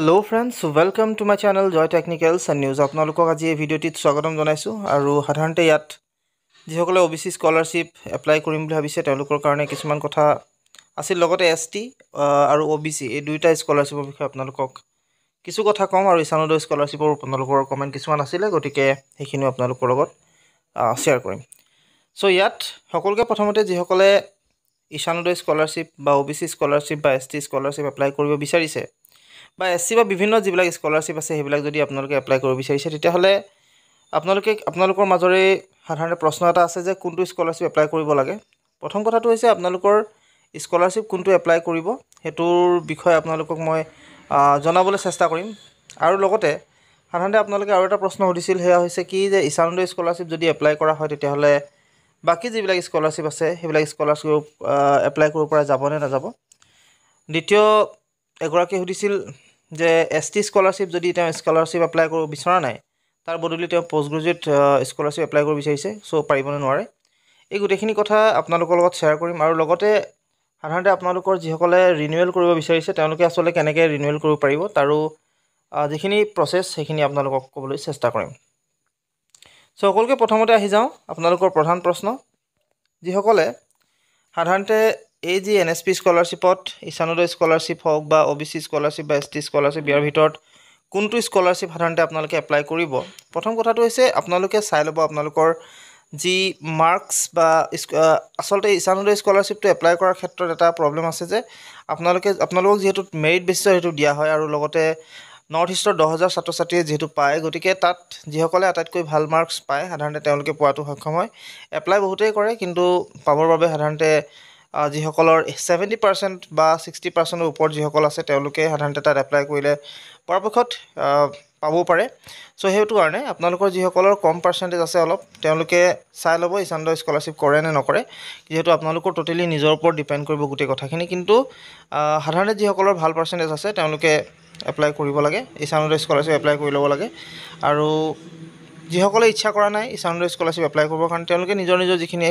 hello' friends welcome to my channel Joy technicals and news আপোনালোকক আজি এই ভিডিঅ'টিত স্বাগতম জনাইছোঁ আৰু সাধাৰণতে ইয়াত যিসকলে O' B C scholarship apply কৰিম বুলি ভাবিছে তেওঁলোকৰ কাৰণে কিছুমান কথা আছিল লগতে এছ টি আৰু অ' বি চি এই দুয়োটা স্কলাৰশ্বিপৰ বিষয়ে আপোনালোকক কিছু কথা ক'ম আৰু ইছানুদ স্কলাৰশ্বিপৰ আপোনালোকৰ কমেণ্ট কিছুমান আছিলে গতিকে সেইখিনিও আপোনালোকৰ লগত শ্বেয়াৰ কৰিম ছ' ইয়াত সকলোকে প্ৰথমতে যিসকলে ইছানুদ স্কলাৰশ্বিপ বা অ' বি চি স্কলাৰশ্বিপ বা এছ টি স্কলাৰশ্বিপ এপ্লাই কৰিব বিচাৰিছে বা এছ চি বা বিভিন্ন যিবিলাক স্কলাৰশ্বিপ আছে সেইবিলাক যদি আপোনালোকে এপ্লাই কৰিব বিচাৰিছে তেতিয়াহ'লে আপোনালোকে আপোনালোকৰ মাজৰে সাধাৰণতে প্ৰশ্ন এটা আছে যে কোনটো স্কলাৰশ্বিপ এপ্লাই কৰিব লাগে প্ৰথম কথাটো হৈছে আপোনালোকৰ স্কলাৰশ্বিপ কোনটো এপ্লাই কৰিব সেইটোৰ বিষয়ে আপোনালোকক মই জনাবলৈ চেষ্টা কৰিম আৰু লগতে সাধাৰণতে আপোনালোকে আৰু এটা প্ৰশ্ন সুধিছিল সেয়া হৈছে কি যে ঈশানন্দ স্কলাৰশ্বিপ যদি এপ্লাই কৰা হয় তেতিয়াহ'লে বাকী যিবিলাক স্কলাৰশ্বিপ আছে সেইবিলাক স্কলাৰশ্বিপ এপ্লাই কৰিব পৰা যাবনে নাযাব দ্বিতীয় এগৰাকীয়ে সুধিছিল যে এছ টি স্কলাৰশ্বিপ যদি তেওঁ স্কলাৰশ্বিপ এপ্লাই কৰিব বিচৰা নাই তাৰ বদলি তেওঁ পষ্ট গ্ৰেজুৱেট স্কলাৰশ্বিপ এপ্লাই কৰিব বিচাৰিছে চ' পাৰিবনে নোৱাৰে এই গোটেইখিনি কথা আপোনালোকৰ লগত শ্বেয়াৰ কৰিম আৰু লগতে সাধাৰণতে আপোনালোকৰ যিসকলে ৰিনিউৱেল কৰিব বিচাৰিছে তেওঁলোকে আচলতে কেনেকৈ ৰিনিউৱেল কৰিব পাৰিব তাৰো যিখিনি প্ৰচেছ সেইখিনি আপোনালোকক ক'বলৈ চেষ্টা কৰিম চ' সকলোকে প্ৰথমতে আহি যাওঁ আপোনালোকৰ প্ৰধান প্ৰশ্ন যিসকলে সাধাৰণতে এই যি এন এছ পি স্কলাৰশ্বিপত ঈশানোদয় স্কলাৰশ্বিপ হওক বা অ' বি চি স্কলাৰশ্বিপ বা এছ টি স্কলাৰশ্বিপ ইয়াৰ ভিতৰত কোনটো স্কলাৰশ্বিপ সাধাৰণতে আপোনালোকে এপ্লাই কৰিব প্ৰথম কথাটো হৈছে আপোনালোকে চাই ল'ব আপোনালোকৰ যি মাৰ্কছ বা আচলতে ইচানোদয় স্কলাৰশ্বিপটো এপ্লাই কৰাৰ ক্ষেত্ৰত এটা প্ৰব্লেম আছে যে আপোনালোকে আপোনালোকক যিহেতু মেৰিট বেচিছত সেইটো দিয়া হয় আৰু লগতে নৰ্থ ইষ্টৰ দহ হাজাৰ ছাত্ৰ ছাত্ৰীয়ে যিহেতু পায় গতিকে তাত যিসকলে আটাইতকৈ ভাল মাৰ্কছ পায় সাধাৰণতে তেওঁলোকে পোৱাটো সক্ষম হয় এপ্লাই বহুতেই কৰে কিন্তু পাবৰ বাবে সাধাৰণতে যিসকলৰ ছেভেণ্টি পাৰ্চেণ্ট বা ছিক্সটি পাৰ্চেণ্টৰ ওপৰত যিসকল আছে তেওঁলোকে সাধাৰণতে তাত এপ্লাই কৰিলে পৰাপক্ষত পাব পাৰে চ' সেইটো কাৰণে আপোনালোকৰ যিসকলৰ কম পাৰ্চেণ্টেজ আছে অলপ তেওঁলোকে চাই ল'ব ইছান্দ স্কলাৰশ্বিপ কৰে নে নকৰে যিহেতু আপোনালোকৰ ট'টেলি নিজৰ ওপৰত ডিপেণ্ড কৰিব গোটেই কথাখিনি কিন্তু সাধাৰণতে যিসকলৰ ভাল পাৰ্চেণ্টেজ আছে তেওঁলোকে এপ্লাই কৰিব লাগে ইছানুদ স্কলাৰশ্বিপ এপ্লাই কৰি ল'ব লাগে আৰু যিসকলে ইচ্ছা কৰা নাই ইছানুদ স্কলাৰশ্বিপ এপ্লাই কৰিবৰ কাৰণে তেওঁলোকে নিজৰ নিজৰ যিখিনি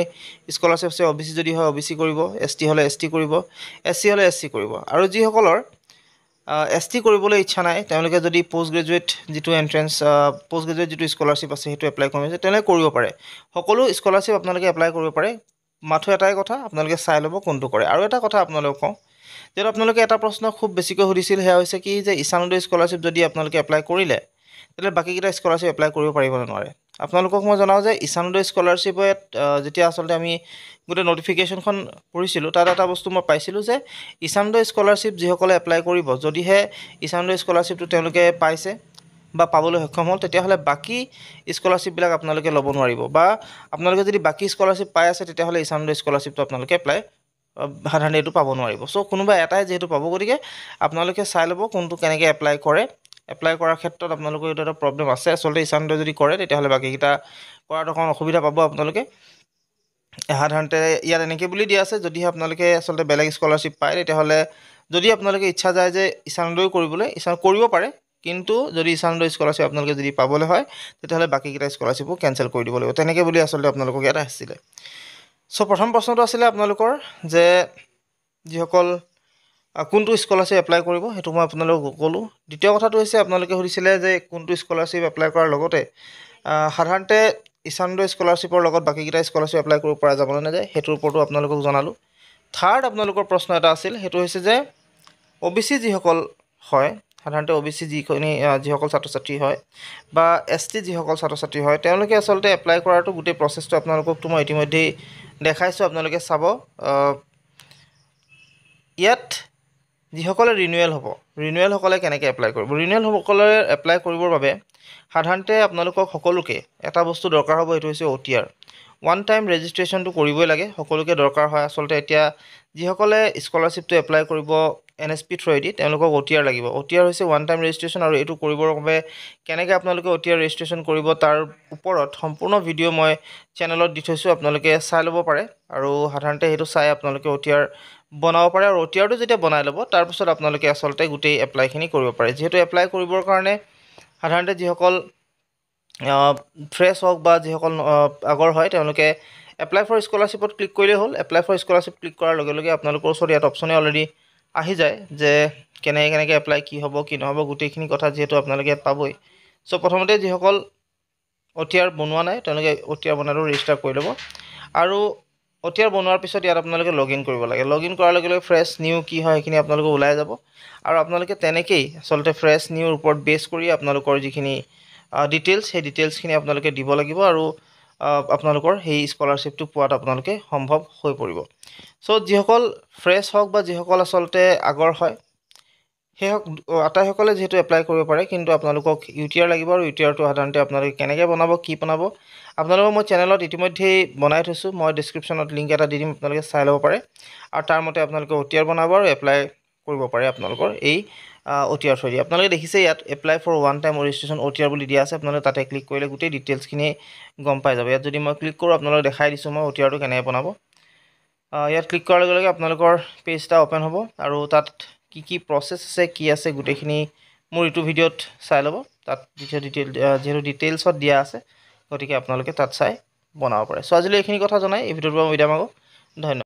স্কলাৰশ্বিপ আছে অ' বি চি যদি হয় অ' বি চি কৰিব এছ টি হ'লে এছ টি কৰিব এছ চি হ'লে এছ চি কৰিব আৰু যিসকলৰ এছ টি কৰিবলৈ ইচ্ছা নাই তেওঁলোকে যদি পষ্ট গ্ৰেজুৱেট যিটো এণ্ট্ৰেঞ্চ পষ্ট গ্ৰেজুৱেট যিটো স্কলাৰশ্বিপ আছে সেইটো এপ্লাই কৰিব বিচাৰে তেওঁলোকে কৰিব পাৰে সকলো স্কলাৰশ্বিপ আপোনালোকে এপ্লাই কৰিব পাৰে মাথো এটাই কথা আপোনালোকে চাই ল'ব কোনটো কৰে আৰু এটা কথা আপোনালোকক কওঁ যিহেতু আপোনালোকে এটা প্ৰশ্ন খুব বেছিকৈ সুধিছিল সেয়া হৈছে কি যে ঈশানোদয় স্কলাৰশ্বিপ যদি আপোনালোকে এপ্লাই কৰিলে তেতিয়াহ'লে বাকীকেইটা স্কলাৰশ্বিপ এপ্লাই কৰিব পাৰিবনে নোৱাৰে আপোনালোকক মই জনাওঁ যে ঈশানোদয় স্কলাৰশ্বিপত যেতিয়া আচলতে আমি গোটেই নটিফিকেশ্যনখন পঢ়িছিলোঁ তাত এটা বস্তু মই পাইছিলোঁ যে ঈশানোদয় স্কলাৰশ্বিপ যিসকলে এপ্লাই কৰিব যদিহে ঈশানোদয় স্কলাৰশ্বিপটো তেওঁলোকে পাইছে বা পাবলৈ সক্ষম হ'ল তেতিয়াহ'লে বাকী স্কলাৰশ্বিপবিলাক আপোনালোকে ল'ব নোৱাৰিব বা আপোনালোকে যদি বাকী স্কলাৰশ্বিপ পাই আছে তেতিয়াহ'লে ঈশানোদয় স্কলাৰশ্বিপটো আপোনালোকে এপ্লাই সাধাৰণতে এইটো পাব নোৱাৰিব চ' কোনোবা এটাই যিহেতু পাব গতিকে আপোনালোকে চাই ল'ব কোনটো কেনেকৈ এপ্লাই কৰে এপ্লাই কৰাৰ ক্ষেত্ৰত আপোনালোকৰ এইটো এটা প্ৰব্লেম আছে আচলতে ইছানটো যদি কৰে তেতিয়াহ'লে বাকীকেইটা কৰাত অকণ অসুবিধা পাব আপোনালোকে সাধাৰণতে ইয়াত এনেকৈ বুলি দিয়া আছে যদিহে আপোনালোকে আচলতে বেলেগ স্কলাৰশ্বিপ পায় তেতিয়াহ'লে যদি আপোনালোকে ইচ্ছা যায় যে ইছানডৈ কৰিবলৈ ইছান কৰিব পাৰে কিন্তু যদি ইছানডৈ স্কলাৰশ্বিপ আপোনালোকে যদি পাবলৈ হয় তেতিয়াহ'লে বাকীকেইটা স্কলাৰশ্বিপো কেঞ্চেল কৰি দিব লাগিব তেনেকৈ বুলি আচলতে আপোনালোকক ইয়াত আছিলে চ' প্ৰথম প্ৰশ্নটো আছিলে আপোনালোকৰ যে যিসকল কোনটো স্কলাৰশ্বিপ এপ্লাই কৰিব সেইটো মই আপোনালোকক ক'লোঁ দ্বিতীয় কথাটো হৈছে আপোনালোকে সুধিছিলে যে কোনটো স্কলাৰশ্বিপ এপ্লাই কৰাৰ লগতে সাধাৰণতে ঈশানন্দ স্কলাৰশ্বিপৰ লগত বাকীকেইটা স্কলাৰশ্বিপ এপ্লাই কৰিব পৰা যাবনে নাযায় সেইটোৰ ওপৰতো আপোনালোকক জনালোঁ থাৰ্ড আপোনালোকৰ প্ৰশ্ন এটা আছিল সেইটো হৈছে যে অ' বি চি যিসকল হয় সাধাৰণতে অ' বি চি যিখিনি যিসকল ছাত্ৰ ছাত্ৰী হয় বা এছ টি যিসকল ছাত্ৰ ছাত্ৰী হয় তেওঁলোকে আচলতে এপ্লাই কৰাটো গোটেই প্ৰচেছটো আপোনালোককতো মই ইতিমধ্যেই দেখাইছোঁ আপোনালোকে চাব ইয়াত যিসকলে ৰিনিউৱেল হ'ব ৰিনুৱেলসকলে কেনেকৈ এপ্লাই কৰিব ৰিনুৱেলসকলে এপ্লাই কৰিবৰ বাবে সাধাৰণতে আপোনালোকক সকলোকে এটা বস্তু দৰকাৰ হ'ব সেইটো হৈছে O' T R one time ৰেজিষ্ট্ৰেশ্যনটো কৰিবই লাগে সকলোকে দৰকাৰ হয় আচলতে এতিয়া যিসকলে স্কলাৰশ্বিপটো এপ্লাই কৰিব এন এছ পি থ্ৰুৱেদি তেওঁলোকক অ' টি আৰ লাগিব অ' টি আৰ হৈছে ওৱান টাইম ৰেজিষ্ট্ৰেশ্যন আৰু এইটো কৰিবৰ বাবে কেনেকৈ আপোনালোকে অ' টি আৰ ৰেজিষ্ট্ৰেশ্যন কৰিব তাৰ ওপৰত সম্পূৰ্ণ ভিডিঅ' মই চেনেলত দি থৈছোঁ আপোনালোকে চাই ল'ব পাৰে আৰু সাধাৰণতে সেইটো চাই আপোনালোকে অ' টি আৰ বনাব পাৰে আৰু অ' টি আৰটো যেতিয়া বনাই ল'ব তাৰপিছত আপোনালোকে আচলতে গোটেই এপ্লাইখিনি কৰিব পাৰে যিহেতু এপ্লাই কৰিবৰ কাৰণে সাধাৰণতে যিসকল ফ্ৰেছ হওক বা যিসকল আগৰ হয় তেওঁলোকে এপ্লাই ফৰ স্কলাৰশ্বিপত ক্লিক কৰিলেই হ'ল এপ্লাই ফৰ স্কলাৰশ্বিপ ক্লিক কৰাৰ লগে লগে আপোনালোকৰ ওচৰত ইয়াত অপশ্যনে অলৰেডি আহি যায় যে কেনেকৈ কেনেকৈ এপ্লাই কি হ'ব কি নহ'ব গোটেইখিনি কথা যিহেতু আপোনালোকে ইয়াত পাবই চ' প্ৰথমতে যিসকল অ' টি আৰ বনোৱা নাই তেওঁলোকে অ' টি আৰ বনোৱাটো ৰেজিষ্টাৰ কৰি ল'ব আৰু অ' টি আৰ বনোৱাৰ পিছত ইয়াত আপোনালোকে লগ ইন কৰিব লাগে লগ ইন কৰাৰ লগে লগে ফ্ৰেছ নিউ কি হয় সেইখিনি আপোনালোকে ওলাই যাব আৰু আপোনালোকে তেনেকেই আচলতে ফ্ৰেছ নিউৰ ওপৰত বেছ কৰি আপোনালোকৰ যিখিনি ডিটেইলছ সেই ডিটেইলছখিনি আপোনালোকে দিব লাগিব আৰু আপোনালোকৰ সেই স্কলাৰশ্বিপটো পোৱাত আপোনালোকে সম্ভৱ হৈ পৰিব চ' যিসকল ফ্ৰেছ হওক বা যিসকল আচলতে আগৰ হয় সেই হওক আটাইসকলে যিহেতু এপ্লাই কৰিব পাৰে কিন্তু আপোনালোকক ইউ টি আৰ লাগিব আৰু ইউ টি আৰটো সাধাৰণতে আপোনালোকে কেনেকৈ বনাব কি বনাব আপোনালোকৰ মই চেনেলত ইতিমধ্যেই বনাই থৈছোঁ মই ডিছক্ৰিপশ্যনত লিংক এটা দি দিম আপোনালোকে চাই ল'ব পাৰে আৰু তাৰ মতে আপোনালোকে ইউ টি আৰ বনাব আৰু এপ্লাই কৰিব পাৰে আপোনালোকৰ এই অ' টি আৰ চৰি আপোনালোকে দেখিছে ইয়াত apply for one time registration O' T R বুলি দিয়া আছে আপোনালোকে তাতে ক্লিক কৰিলে গোটেই ডিটেইলছখিনি গম পাই যাব ইয়াত যদি মই ক্লিক কৰোঁ আপোনালোকে দেখাই দিছোঁ মই অ' টি আৰটো কেনেকৈ বনাব ইয়াত ক্লিক কৰাৰ লগে লগে আপোনালোকৰ পেজ এটা অ'পেন হ'ব আৰু তাত কি কি প্ৰচেছ আছে কি আছে গোটেইখিনি মোৰ ইটো ভিডিঅ'ত চাই ল'ব তাত যিটো ডিটেইল যিহেতু ডিটেইলছত দিয়া আছে গতিকে আপোনালোকে তাত চাই বনাব পাৰে চ' আজিলৈ এইখিনি কথা জনাই এই ভিডিঅ'টোৰ পৰা মই বিদায় ধন্যবাদ